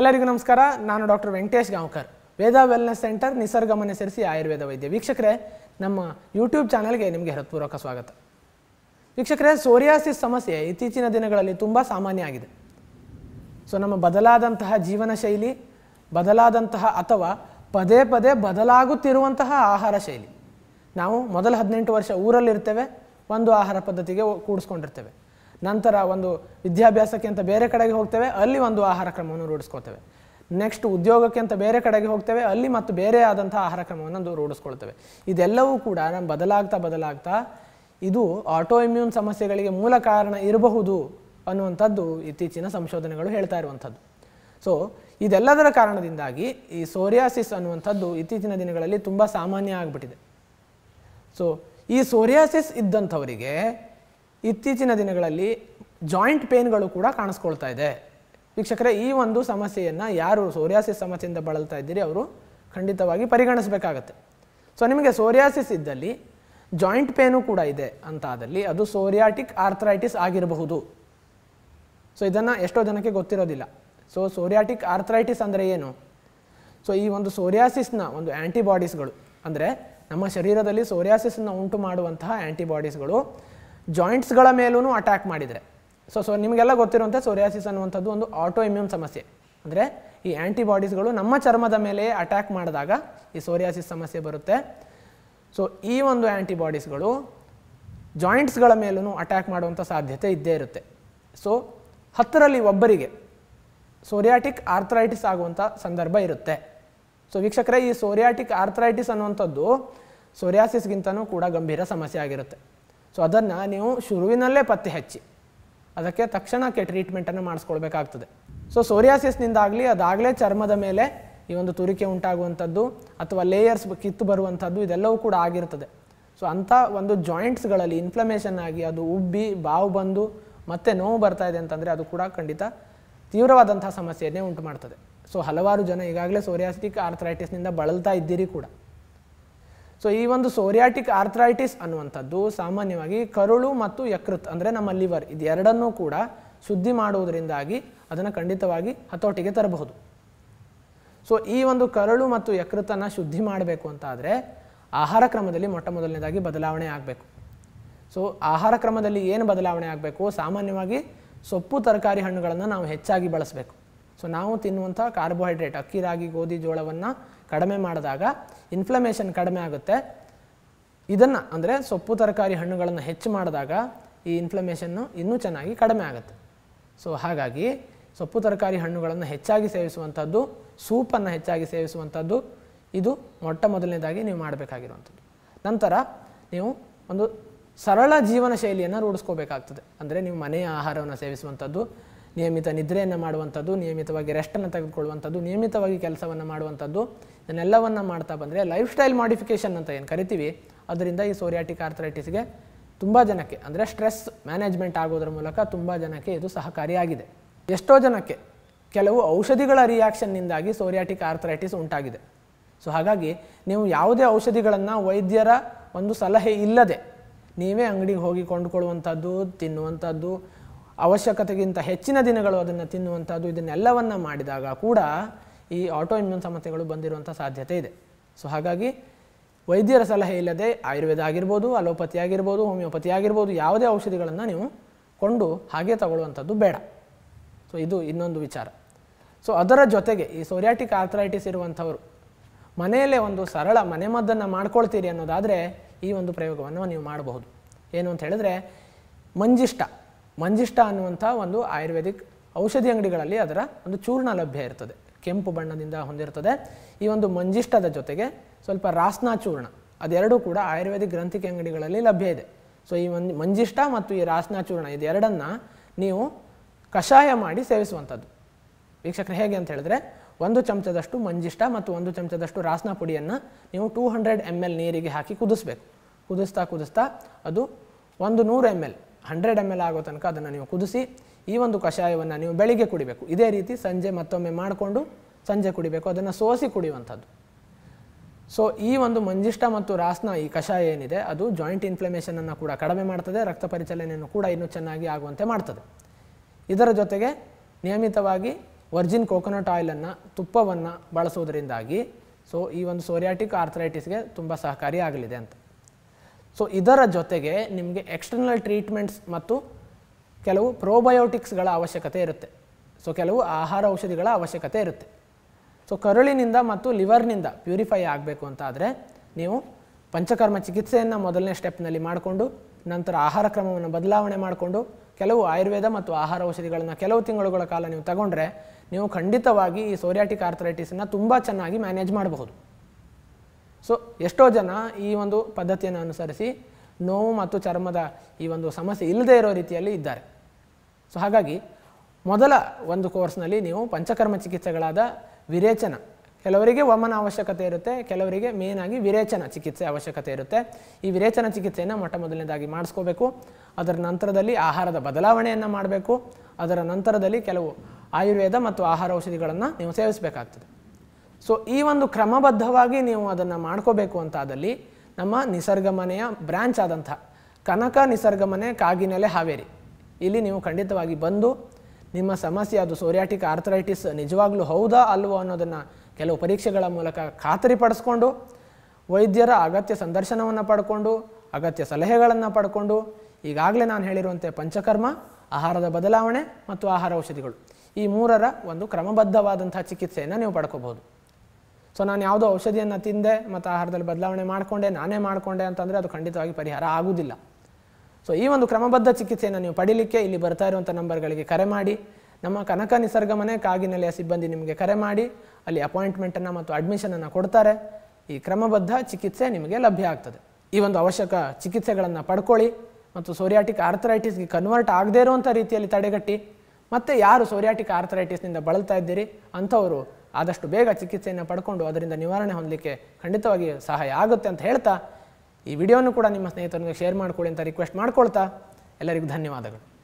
ಎಲ್ಲರಿಗೂ ನಮಸ್ಕಾರ ನಾನು doctor Venkatesh Gaonkar Veda wellness centre Nisargamane ಸೇರಿಸಿ ಆಯುರ್ವೇದ ವೈದ್ಯ ವೀಕ್ಷಕರೇ ನಮ್ಮ ಯೂಟ್ಯೂಬ್ ಚಾನಲ್ಗೆ ನಿಮಗೆ ಹೃತ್ಪೂರ್ವಕ ಸ್ವಾಗತ ವೀಕ್ಷಕರೇ ಸೋರಿಯಾಸಿಸ್ ಸಮಸ್ಯೆ ಇತ್ತೀಚಿನ ದಿನಗಳಲ್ಲಿ ತುಂಬ ಸಾಮಾನ್ಯ ಆಗಿದೆ ಸೊ ನಮ್ಮ ಬದಲಾದಂತಹ ಜೀವನ ಶೈಲಿ ಬದಲಾದಂತಹ ಅಥವಾ ಪದೇ ಪದೇ ಬದಲಾಗುತ್ತಿರುವಂತಹ ಆಹಾರ ಶೈಲಿ ನಾವು ಮೊದಲ ಹದಿನೆಂಟು ವರ್ಷ ಊರಲ್ಲಿರ್ತೇವೆ ಒಂದು ಆಹಾರ ಪದ್ಧತಿಗೆ ಕೂಡಿಸ್ಕೊಂಡಿರ್ತೇವೆ ನಂತರ ಒಂದು ವಿದ್ಯಾಭ್ಯಾಸಕ್ಕೆ ಅಂತ ಬೇರೆ ಕಡೆಗೆ ಹೋಗ್ತೇವೆ ಅಲ್ಲಿ ಒಂದು ಆಹಾರ ಕ್ರಮವನ್ನು ರೂಢಿಸ್ಕೋತೇವೆ ನೆಕ್ಸ್ಟ್ ಉದ್ಯೋಗಕ್ಕೆ ಅಂತ ಬೇರೆ ಕಡೆಗೆ ಹೋಗ್ತೇವೆ ಅಲ್ಲಿ ಮತ್ತು ಬೇರೆ ಆದಂಥ ಆಹಾರ ಕ್ರಮವನ್ನು ರೂಢಿಸ್ಕೊಳ್ತೇವೆ ಇದೆಲ್ಲವೂ ಕೂಡ ನಮ್ಮ ಬದಲಾಗ್ತಾ ಬದಲಾಗ್ತಾ ಇದು ಆಟೋ ಇಮ್ಯೂನ್ ಸಮಸ್ಯೆಗಳಿಗೆ ಮೂಲ ಕಾರಣ ಇರಬಹುದು ಅನ್ನುವಂಥದ್ದು ಇತ್ತೀಚಿನ ಸಂಶೋಧನೆಗಳು ಹೇಳ್ತಾ ಇರುವಂಥದ್ದು ಸೊ ಇದೆಲ್ಲದರ ಕಾರಣದಿಂದಾಗಿ ಈ ಸೋರಿಯಾಸಿಸ್ ಅನ್ನುವಂಥದ್ದು ಇತ್ತೀಚಿನ ದಿನಗಳಲ್ಲಿ ತುಂಬ ಸಾಮಾನ್ಯ ಆಗಿಬಿಟ್ಟಿದೆ ಸೊ ಈ ಸೋರಿಯಾಸಿಸ್ ಇದ್ದಂಥವರಿಗೆ ಇತ್ತೀಚಿನ ದಿನಗಳಲ್ಲಿ ಜಾಯಿಂಟ್ ಪೇನ್ಗಳು ಕೂಡ ಕಾಣಿಸ್ಕೊಳ್ತಾ ಇದೆ ವೀಕ್ಷಕರೇ ಈ ಒಂದು ಸಮಸ್ಯೆಯನ್ನು ಯಾರು ಸೋರಿಯಾಸಿಸ್ ಸಮಸ್ಯೆಯಿಂದ ಬಳಲ್ತಾ ಇದ್ದೀರಿ ಅವರು ಖಂಡಿತವಾಗಿ ಪರಿಗಣಿಸಬೇಕಾಗತ್ತೆ ಸೊ ನಿಮಗೆ ಸೋರಿಯಾಸಿಸ್ ಇದ್ದಲ್ಲಿ ಜಾಯಿಂಟ್ ಪೇನು ಕೂಡ ಇದೆ ಅಂತಾದಲ್ಲಿ ಅದು ಸೋರಿಯಾಟಿಕ್ ಆರ್ಥ್ರೈಟಿಸ್ ಆಗಿರಬಹುದು ಸೊ ಇದನ್ನು ಎಷ್ಟೋ ಜನಕ್ಕೆ ಗೊತ್ತಿರೋದಿಲ್ಲ ಸೊ ಸೋರಿಯಾಟಿಕ್ ಆರ್ಥ್ರೈಟಿಸ್ ಅಂದರೆ ಏನು ಸೊ ಈ ಒಂದು ಸೋರಿಯಾಸಿಸ್ನ ಒಂದು ಆ್ಯಂಟಿಬಾಡೀಸ್ಗಳು ಅಂದರೆ ನಮ್ಮ ಶರೀರದಲ್ಲಿ ಸೋರಿಯಾಸಿಸ್ನ ಉಂಟು ಮಾಡುವಂತಹ ಆ್ಯಂಟಿಬಾಡೀಸ್ಗಳು ಜಾಯಿಂಟ್ಸ್ಗಳ ಮೇಲೂ ಅಟ್ಯಾಕ್ ಮಾಡಿದರೆ ಸೊ ಸೊ ನಿಮಗೆಲ್ಲ ಗೊತ್ತಿರುವಂಥ ಸೋರಿಯಾಸಿಸ್ ಅನ್ನುವಂಥದ್ದು ಒಂದು ಆಟೋ ಇಮ್ಯೂನ್ ಸಮಸ್ಯೆ ಅಂದರೆ ಈ ಆ್ಯಂಟಿಬಾಡೀಸ್ಗಳು ನಮ್ಮ ಚರ್ಮದ ಮೇಲೆ ಅಟ್ಯಾಕ್ ಮಾಡಿದಾಗ ಈ ಸೋರಿಯಾಸಿಸ್ ಸಮಸ್ಯೆ ಬರುತ್ತೆ ಸೊ ಈ ಒಂದು ಆ್ಯಂಟಿಬಾಡೀಸ್ಗಳು ಜಾಯಿಂಟ್ಸ್ಗಳ ಮೇಲೂ ಅಟ್ಯಾಕ್ ಮಾಡುವಂಥ ಸಾಧ್ಯತೆ ಇದ್ದೇ ಇರುತ್ತೆ ಸೊ ಹತ್ತರಲ್ಲಿ ಒಬ್ಬರಿಗೆ ಸೋರಿಯಾಟಿಕ್ ಆರ್ಥರೈಟಿಸ್ ಆಗುವಂಥ ಸಂದರ್ಭ ಇರುತ್ತೆ ಸೊ ವೀಕ್ಷಕರೇ ಈ ಸೋರಿಯಾಟಿಕ್ ಆರ್ಥರೈಟಿಸ್ ಅನ್ನುವಂಥದ್ದು ಸೋರಿಯಾಸಿಸ್ಗಿಂತನೂ ಕೂಡ ಗಂಭೀರ ಸಮಸ್ಯೆ ಆಗಿರುತ್ತೆ ಸೊ ಅದನ್ನು ನೀವು ಶುರುವಿನಲ್ಲೇ ಪತ್ತೆ ಹಚ್ಚಿ ಅದಕ್ಕೆ ತಕ್ಷಣಕ್ಕೆ ಟ್ರೀಟ್ಮೆಂಟನ್ನು ಮಾಡಿಸ್ಕೊಳ್ಬೇಕಾಗ್ತದೆ ಸೊ ಸೋರಿಯಾಸಿಸ್ನಿಂದಾಗಲಿ ಅದಾಗಲೇ ಚರ್ಮದ ಮೇಲೆ ಈ ಒಂದು ತುರಿಕೆ ಉಂಟಾಗುವಂಥದ್ದು ಅಥವಾ ಲೇಯರ್ಸ್ ಕಿತ್ತು ಬರುವಂಥದ್ದು ಇದೆಲ್ಲವೂ ಕೂಡ ಆಗಿರ್ತದೆ ಸೊ ಅಂಥ ಒಂದು ಜಾಯಿಂಟ್ಸ್ಗಳಲ್ಲಿ ಇನ್ಫ್ಲಮೇಷನ್ ಆಗಿ ಅದು ಉಬ್ಬಿ ಬಾವು ಬಂದು ಮತ್ತೆ ನೋವು ಬರ್ತಾ ಇದೆ ಅಂತಂದರೆ ಅದು ಕೂಡ ಖಂಡಿತ ತೀವ್ರವಾದಂಥ ಸಮಸ್ಯೆಯನ್ನೇ ಉಂಟು ಮಾಡ್ತದೆ ಸೊ ಹಲವಾರು ಜನ ಈಗಾಗಲೇ ಸೋರಿಯಾಸ್ಟಿಕ್ ಆರ್ಥರೈಟಿಸ್ನಿಂದ ಬಳಲ್ತಾ ಇದ್ದೀರಿ ಕೂಡ ಸೊ ಈ ಒಂದು ಸೋರಿಯಾಟಿಕ್ ಆರ್ಥ್ರೈಟಿಸ್ ಅನ್ನುವಂಥದ್ದು ಸಾಮಾನ್ಯವಾಗಿ ಕರುಳು ಮತ್ತು ಯಕೃತ್ ಅಂದರೆ ನಮ್ಮ ಲಿವರ್ ಇದು ಎರಡನ್ನೂ ಕೂಡ ಶುದ್ಧಿ ಮಾಡುವುದರಿಂದಾಗಿ ಅದನ್ನು ಖಂಡಿತವಾಗಿ ಹತೋಟಿಗೆ ತರಬಹುದು ಸೊ ಈ ಒಂದು ಕರುಳು ಮತ್ತು ಯಕೃತನ್ನು ಶುದ್ಧಿ ಮಾಡಬೇಕು ಅಂತಾದರೆ ಆಹಾರ ಕ್ರಮದಲ್ಲಿ ಮೊಟ್ಟ ಮೊದಲನೇದಾಗಿ ಬದಲಾವಣೆ ಆಗಬೇಕು ಸೊ ಆಹಾರ ಕ್ರಮದಲ್ಲಿ ಏನು ಬದಲಾವಣೆ ಆಗಬೇಕು ಸಾಮಾನ್ಯವಾಗಿ ಸೊಪ್ಪು ತರಕಾರಿ ಹಣ್ಣುಗಳನ್ನು ನಾವು ಹೆಚ್ಚಾಗಿ ಬಳಸಬೇಕು ಸೊ ನಾವು ತಿನ್ನುವಂಥ ಕಾರ್ಬೋಹೈಡ್ರೇಟ್ ಅಕ್ಕಿ ರಾಗಿ ಗೋಧಿ ಜೋಳವನ್ನು ಕಡಿಮೆ ಮಾಡಿದಾಗ ಇನ್ಫ್ಲಮೇಷನ್ ಕಡಿಮೆ ಆಗುತ್ತೆ ಇದನ್ನು ಅಂದರೆ ಸೊಪ್ಪು ತರಕಾರಿ ಹಣ್ಣುಗಳನ್ನು ಹೆಚ್ಚು ಮಾಡಿದಾಗ ಈ ಇನ್ಫ್ಲಮೇಷನ್ನು ಇನ್ನೂ ಚೆನ್ನಾಗಿ ಕಡಿಮೆ ಆಗುತ್ತೆ ಸೊ ಹಾಗಾಗಿ ಸೊಪ್ಪು ತರಕಾರಿ ಹಣ್ಣುಗಳನ್ನು ಹೆಚ್ಚಾಗಿ ಸೇವಿಸುವಂಥದ್ದು ಸೂಪನ್ನು ಹೆಚ್ಚಾಗಿ ಸೇವಿಸುವಂಥದ್ದು ಇದು ಮೊಟ್ಟ ಮೊದಲನೇದಾಗಿ ನೀವು ಮಾಡಬೇಕಾಗಿರುವಂಥದ್ದು ನಂತರ ನೀವು ಒಂದು ಸರಳ ಜೀವನ ಶೈಲಿಯನ್ನು ರೂಢಿಸ್ಕೋಬೇಕಾಗ್ತದೆ ಅಂದರೆ ನೀವು ಮನೆಯ ಆಹಾರವನ್ನು ಸೇವಿಸುವಂಥದ್ದು ನಿಯಮಿತ ನಿದ್ರೆಯನ್ನು ಮಾಡುವಂಥದ್ದು ನಿಯಮಿತವಾಗಿ ರೆಸ್ಟನ್ನು ತೆಗೆದುಕೊಳ್ಳುವಂಥದ್ದು ನಿಯಮಿತವಾಗಿ ಕೆಲಸವನ್ನು ಮಾಡುವಂಥದ್ದು ಇದನ್ನೆಲ್ಲವನ್ನು ಮಾಡ್ತಾ ಬಂದರೆ ಲೈಫ್ ಸ್ಟೈಲ್ ಮಾಡಿಫಿಕೇಷನ್ ಅಂತ ಏನು ಕರಿತೀವಿ ಅದರಿಂದ ಈ ಸೋರಿಯಾಟಿಕ್ ಆರ್ಥರೈಟಿಸ್ಗೆ ತುಂಬ ಜನಕ್ಕೆ ಅಂದರೆ ಸ್ಟ್ರೆಸ್ ಮ್ಯಾನೇಜ್ಮೆಂಟ್ ಆಗೋದ್ರ ಮೂಲಕ ತುಂಬ ಜನಕ್ಕೆ ಇದು ಸಹಕಾರಿಯಾಗಿದೆ ಎಷ್ಟೋ ಜನಕ್ಕೆ ಕೆಲವು ಔಷಧಿಗಳ ರಿಯಾಕ್ಷನ್ನಿಂದಾಗಿ ಸೋರಿಯಾಟಿಕ್ ಆರ್ಥರೈಟಿಸ್ ಉಂಟಾಗಿದೆ ಸೊ ಹಾಗಾಗಿ ನೀವು ಯಾವುದೇ ಔಷಧಿಗಳನ್ನು ವೈದ್ಯರ ಒಂದು ಸಲಹೆ ಇಲ್ಲದೆ ನೀವೇ ಅಂಗಡಿಗೆ ಹೋಗಿ ಕೊಂಡುಕೊಳ್ಳುವಂಥದ್ದು ತಿನ್ನುವಂಥದ್ದು ಅವಶ್ಯಕತೆಗಿಂತ ಹೆಚ್ಚಿನ ದಿನಗಳು ಅದನ್ನು ತಿನ್ನುವಂಥದ್ದು ಇದನ್ನೆಲ್ಲವನ್ನು ಮಾಡಿದಾಗ ಕೂಡ ಈ ಆಟೋ ಇಮ್ಯೂನ್ ಸಮಸ್ಯೆಗಳು ಬಂದಿರುವಂಥ ಸಾಧ್ಯತೆ ಇದೆ ಸೊ ಹಾಗಾಗಿ ವೈದ್ಯರ ಸಲಹೆ ಇಲ್ಲದೆ ಆಯುರ್ವೇದ ಆಗಿರ್ಬೋದು ಅಲೋಪತಿ ಆಗಿರ್ಬೋದು ಹೋಮಿಯೋಪತಿ ಆಗಿರ್ಬೋದು ಯಾವುದೇ ಔಷಧಿಗಳನ್ನು ನೀವು ಕೊಂಡು ಹಾಗೆ ತಗೊಳ್ಳುವಂಥದ್ದು ಬೇಡ ಸೊ ಇದು ಇನ್ನೊಂದು ವಿಚಾರ ಸೊ ಅದರ ಜೊತೆಗೆ ಈ ಸೋರಿಯಾಟಿಕ್ ಆರ್ಥರೈಟಿಸ್ ಇರುವಂಥವರು ಮನೆಯಲ್ಲೇ ಒಂದು ಸರಳ ಮನೆಮದ್ದನ್ನು ಮಾಡ್ಕೊಳ್ತೀರಿ ಅನ್ನೋದಾದರೆ ಈ ಒಂದು ಪ್ರಯೋಗವನ್ನು ನೀವು ಮಾಡಬಹುದು ಏನು ಅಂತ ಹೇಳಿದ್ರೆ ಮಂಜಿಷ್ಟ ಮಂಜಿಷ್ಟ ಅನ್ನುವಂಥ ಒಂದು ಆಯುರ್ವೇದಿಕ್ ಔಷಧಿ ಅಂಗಡಿಗಳಲ್ಲಿ ಅದರ ಒಂದು ಚೂರ್ಣ ಲಭ್ಯ ಇರ್ತದೆ ಕೆಂಪು ಬಣ್ಣದಿಂದ ಹೊಂದಿರ್ತದೆ ಈ ಒಂದು ಮಂಜಿಷ್ಟದ ಜೊತೆಗೆ ಸ್ವಲ್ಪ ರಾಸ್ನಾ ಚೂರ್ಣ ಅದೆರಡೂ ಕೂಡ ಆಯುರ್ವೇದಿಕ್ ಗ್ರಂಥಿಕೆ ಅಂಗಡಿಗಳಲ್ಲಿ ಲಭ್ಯ ಇದೆ ಸೊ ಈ ಒಂದು ಮಂಜಿಷ್ಟ ಮತ್ತು ಈ ರಾಸ್ನಾ ಚೂರ್ಣ ಇದೆರಡನ್ನು ನೀವು ಕಷಾಯ ಮಾಡಿ ಸೇವಿಸುವಂಥದ್ದು ವೀಕ್ಷಕರು ಹೇಗೆ ಅಂತ ಹೇಳಿದ್ರೆ ಒಂದು ಚಮಚದಷ್ಟು ಮಂಜಿಷ್ಠ ಮತ್ತು ಒಂದು ಚಮಚದಷ್ಟು ರಾಸ್ನಾ ಪುಡಿಯನ್ನು ನೀವು ಟೂ ಹಂಡ್ರೆಡ್ ಎಮ್ ಎಲ್ ನೀರಿಗೆ ಹಾಕಿ ಕುದಿಸ್ಬೇಕು ಕುದಿಸ್ತಾ ಕುದಿಸ್ತಾ ಅದು ಒಂದು ನೂರು M L hundred M L ಆಗೋ ತನಕ ಅದನ್ನು ನೀವು ಕುದಿಸಿ ಈ ಒಂದು ಕಷಾಯವನ್ನು ನೀವು ಬೆಳಿಗ್ಗೆ ಕುಡಿಬೇಕು ಇದೇ ರೀತಿ ಸಂಜೆ ಮತ್ತೊಮ್ಮೆ ಮಾಡಿಕೊಂಡು ಸಂಜೆ ಕುಡಿಬೇಕು ಅದನ್ನು ಸೋಸಿ ಕುಡಿಯುವಂಥದ್ದು ಸೊ ಈ ಒಂದು ಮಂಜಿಷ್ಟ ಮತ್ತು ರಾಸ್ನ ಈ ಕಷಾಯ ಏನಿದೆ ಅದು ಜಾಯಿಂಟ್ ಇನ್ಫ್ಲಮೇಷನನ್ನು ಕೂಡ ಕಡಿಮೆ ಮಾಡ್ತದೆ ರಕ್ತ ಪರಿಚಲನೆಯನ್ನು ಕೂಡ ಇನ್ನೂ ಚೆನ್ನಾಗಿ ಆಗುವಂತೆ ಮಾಡ್ತದೆ ಇದರ ಜೊತೆಗೆ ನಿಯಮಿತವಾಗಿ ವರ್ಜಿನ್ ಕೋಕೋನಟ್ ಆಯಿಲನ್ನು ತುಪ್ಪವನ್ನು ಬಳಸೋದರಿಂದಾಗಿ ಸೊ ಈ ಒಂದು ಸೋರಿಯಾಟಿಕ್ ಆರ್ಥರೈಟಿಸ್ಗೆ ತುಂಬ ಸಹಕಾರಿಯಾಗಲಿದೆ ಅಂತ ಸೊ ಇದರ ಜೊತೆಗೆ ನಿಮಗೆ ಎಕ್ಸ್ಟರ್ನಲ್ ಟ್ರೀಟ್ಮೆಂಟ್ಸ್ ಮತ್ತು ಕೆಲವು ಪ್ರೋಬಯೋಟಿಕ್ಸ್ಗಳ ಅವಶ್ಯಕತೆ ಇರುತ್ತೆ ಸೊ ಕೆಲವು ಆಹಾರ ಔಷಧಿಗಳ ಅವಶ್ಯಕತೆ ಇರುತ್ತೆ ಸೊ ಕರುಳಿನಿಂದ ಮತ್ತು ಲಿವರ್ನಿಂದ ಪ್ಯೂರಿಫೈ ಆಗಬೇಕು ಅಂತ ಆದರೆ ನೀವು ಪಂಚಕರ್ಮ ಚಿಕಿತ್ಸೆಯನ್ನು ಮೊದಲನೇ ಸ್ಟೆಪ್ನಲ್ಲಿ ಮಾಡಿಕೊಂಡು ನಂತರ ಆಹಾರ ಕ್ರಮವನ್ನು ಬದಲಾವಣೆ ಮಾಡಿಕೊಂಡು ಕೆಲವು ಆಯುರ್ವೇದ ಮತ್ತು ಆಹಾರ ಔಷಧಿಗಳನ್ನು ಕೆಲವು ತಿಂಗಳುಗಳ ಕಾಲ ನೀವು ತಗೊಂಡ್ರೆ ನೀವು ಖಂಡಿತವಾಗಿ ಈ ಸೋರಿಯಾಟಿಕ್ ಆರ್ಥರೈಟಿಸನ್ನು ತುಂಬ ಚೆನ್ನಾಗಿ ಮ್ಯಾನೇಜ್ ಮಾಡಬಹುದು ಸೊ ಎಷ್ಟೋ ಜನ ಈ ಒಂದು ಪದ್ಧತಿಯನ್ನು ಅನುಸರಿಸಿ ನೋವು ಮತ್ತು ಚರ್ಮದ ಈ ಒಂದು ಸಮಸ್ಯೆ ಇಲ್ಲದೇ ಇರೋ ರೀತಿಯಲ್ಲಿ ಇದ್ದಾರೆ ಸೊ ಹಾಗಾಗಿ ಮೊದಲ ಒಂದು ಕೋರ್ಸ್ನಲ್ಲಿ ನೀವು ಪಂಚಕರ್ಮ ಚಿಕಿತ್ಸೆಗಳಾದ ವಿರೇಚನ ಕೆಲವರಿಗೆ ವಮನ ಅವಶ್ಯಕತೆ ಇರುತ್ತೆ ಕೆಲವರಿಗೆ ಮೇಯ್ನಾಗಿ ವಿರೇಚನ ಚಿಕಿತ್ಸೆ ಅವಶ್ಯಕತೆ ಇರುತ್ತೆ ಈ ವಿರೇಚನ ಚಿಕಿತ್ಸೆಯನ್ನು ಮೊಟ್ಟ ಮೊದಲನೇದಾಗಿ ಮಾಡಿಸ್ಕೋಬೇಕು ಅದರ ನಂತರದಲ್ಲಿ ಆಹಾರದ ಬದಲಾವಣೆಯನ್ನು ಮಾಡಬೇಕು ಅದರ ನಂತರದಲ್ಲಿ ಕೆಲವು ಆಯುರ್ವೇದ ಮತ್ತು ಆಹಾರ ಔಷಧಿಗಳನ್ನು ನೀವು ಸೇವಿಸಬೇಕಾಗ್ತದೆ ಸೊ ಈ ಒಂದು ಕ್ರಮಬದ್ಧವಾಗಿ ನೀವು ಅದನ್ನು ಮಾಡ್ಕೋಬೇಕು ಅಂತಾದಲ್ಲಿ ನಮ್ಮ ನಿಸರ್ಗಮನೆಯ ಮನೆಯ ಬ್ರ್ಯಾಂಚ್ ಆದಂಥ ಕನಕ ನಿಸರ್ಗಮನೆ ಕಾಗಿನೆಲೆ ಹಾವೇರಿ ಇಲ್ಲಿ ನೀವು ಖಂಡಿತವಾಗಿ ಬಂದು ನಿಮ್ಮ ಸಮಸ್ಯೆ ಅದು ಸೋರಿಯಾಟಿಕ್ ಆರ್ಥರೈಟಿಸ್ ನಿಜವಾಗ್ಲೂ ಹೌದಾ ಅಲ್ವೋ ಅನ್ನೋದನ್ನು ಕೆಲವು ಪರೀಕ್ಷೆಗಳ ಮೂಲಕ ಖಾತರಿಪಡಿಸ್ಕೊಂಡು ವೈದ್ಯರ ಅಗತ್ಯ ಸಂದರ್ಶನವನ್ನು ಪಡ್ಕೊಂಡು ಅಗತ್ಯ ಸಲಹೆಗಳನ್ನು ಪಡ್ಕೊಂಡು ಈಗಾಗಲೇ ನಾನು ಹೇಳಿರುವಂತೆ ಪಂಚಕರ್ಮ ಆಹಾರದ ಬದಲಾವಣೆ ಮತ್ತು ಆಹಾರ ಔಷಧಿಗಳು ಈ ಮೂರರ ಒಂದು ಕ್ರಮಬದ್ಧವಾದಂಥ ಚಿಕಿತ್ಸೆಯನ್ನು ನೀವು ಪಡ್ಕೋಬಹುದು ಸೊ ನಾನು ಯಾವುದೋ ಔಷಧಿಯನ್ನು ತಿಂದೆ ಮತ್ತು ಆಹಾರದಲ್ಲಿ ಬದಲಾವಣೆ ಮಾಡಿಕೊಂಡೆ ನಾನೇ ಮಾಡಿಕೊಂಡೆ ಅಂತಂದರೆ ಅದು ಖಂಡಿತವಾಗಿ ಪರಿಹಾರ ಆಗುವುದಿಲ್ಲ ಸೊ ಈ ಒಂದು ಕ್ರಮಬದ್ಧ ಚಿಕಿತ್ಸೆಯನ್ನು ನೀವು ಪಡೀಲಿಕ್ಕೆ ಇಲ್ಲಿ ಬರ್ತಾ ಇರುವಂಥ ನಂಬರ್ಗಳಿಗೆ ಕರೆ ಮಾಡಿ ನಮ್ಮ ಕನಕ ನಿಸರ್ಗ ಮನೆ ಕಾಗಿನೆಲೆಯ ಸಿಬ್ಬಂದಿ ನಿಮಗೆ ಕರೆ ಮಾಡಿ ಅಲ್ಲಿ ಅಪಾಯಿಂಟ್ಮೆಂಟನ್ನು ಮತ್ತು ಅಡ್ಮಿಷನನ್ನು ಕೊಡ್ತಾರೆ ಈ ಕ್ರಮಬದ್ಧ ಚಿಕಿತ್ಸೆ ನಿಮಗೆ ಲಭ್ಯ ಆಗ್ತದೆ ಈ ಒಂದು ಅವಶ್ಯಕ ಚಿಕಿತ್ಸೆಗಳನ್ನು ಪಡ್ಕೊಳ್ಳಿ ಮತ್ತು ಸೋರಿಯಾಟಿಕ್ ಆರ್ಥರೈಟಿಸ್ಗೆ ಕನ್ವರ್ಟ್ ಆಗದೇ ಇರುವಂಥ ರೀತಿಯಲ್ಲಿ ತಡೆಗಟ್ಟಿ ಮತ್ತು ಯಾರು ಸೋರಿಯಾಟಿಕ್ ಆರ್ಥರೈಟಿಸ್ನಿಂದ ಬಳಲ್ತಾ ಇದ್ದೀರಿ ಅಂಥವರು ಆದಷ್ಟು ಬೇಗ ಚಿಕಿತ್ಸೆಯನ್ನು ಪಡ್ಕೊಂಡು ಅದರಿಂದ ನಿವಾರಣೆ ಹೊಂದಲಿಕ್ಕೆ ಖಂಡಿತವಾಗಿ ಸಹಾಯ ಆಗುತ್ತೆ ಅಂತ ಹೇಳ್ತಾ ಈ ವಿಡಿಯೋನು ಕೂಡ ನಿಮ್ಮ ಸ್ನೇಹಿತರೊಂದಿಗೆ ಶೇರ್ ಮಾಡಿಕೊಳ್ಳಿ ಅಂತ ರಿಕ್ವೆಸ್ಟ್ ಮಾಡ್ಕೊಳ್ತಾ ಎಲ್ಲರಿಗೂ ಧನ್ಯವಾದಗಳು